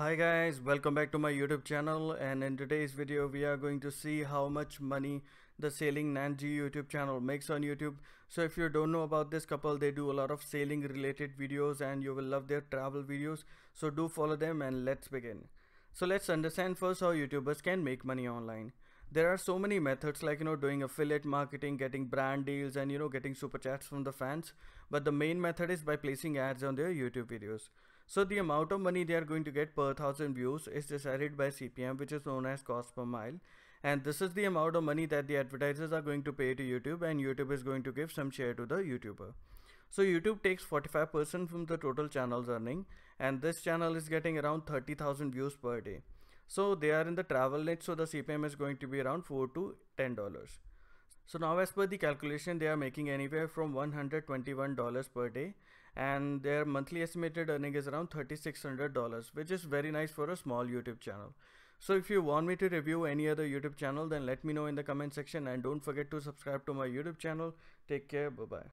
Hi guys, welcome back to my YouTube channel and in today's video we are going to see how much money the Sailing Nanji YouTube channel makes on YouTube. So if you don't know about this couple, they do a lot of sailing related videos and you will love their travel videos. So do follow them and let's begin. So let's understand first how YouTubers can make money online there are so many methods like you know doing affiliate marketing getting brand deals and you know getting super chats from the fans but the main method is by placing ads on their youtube videos so the amount of money they are going to get per thousand views is decided by cpm which is known as cost per mile and this is the amount of money that the advertisers are going to pay to youtube and youtube is going to give some share to the youtuber so YouTube takes 45% from the total channel's earning and this channel is getting around 30,000 views per day. So they are in the travel niche. So the CPM is going to be around four to ten dollars. So now as per the calculation, they are making anywhere from $121 per day and their monthly estimated earning is around $3,600, which is very nice for a small YouTube channel. So if you want me to review any other YouTube channel, then let me know in the comment section and don't forget to subscribe to my YouTube channel. Take care. Bye bye.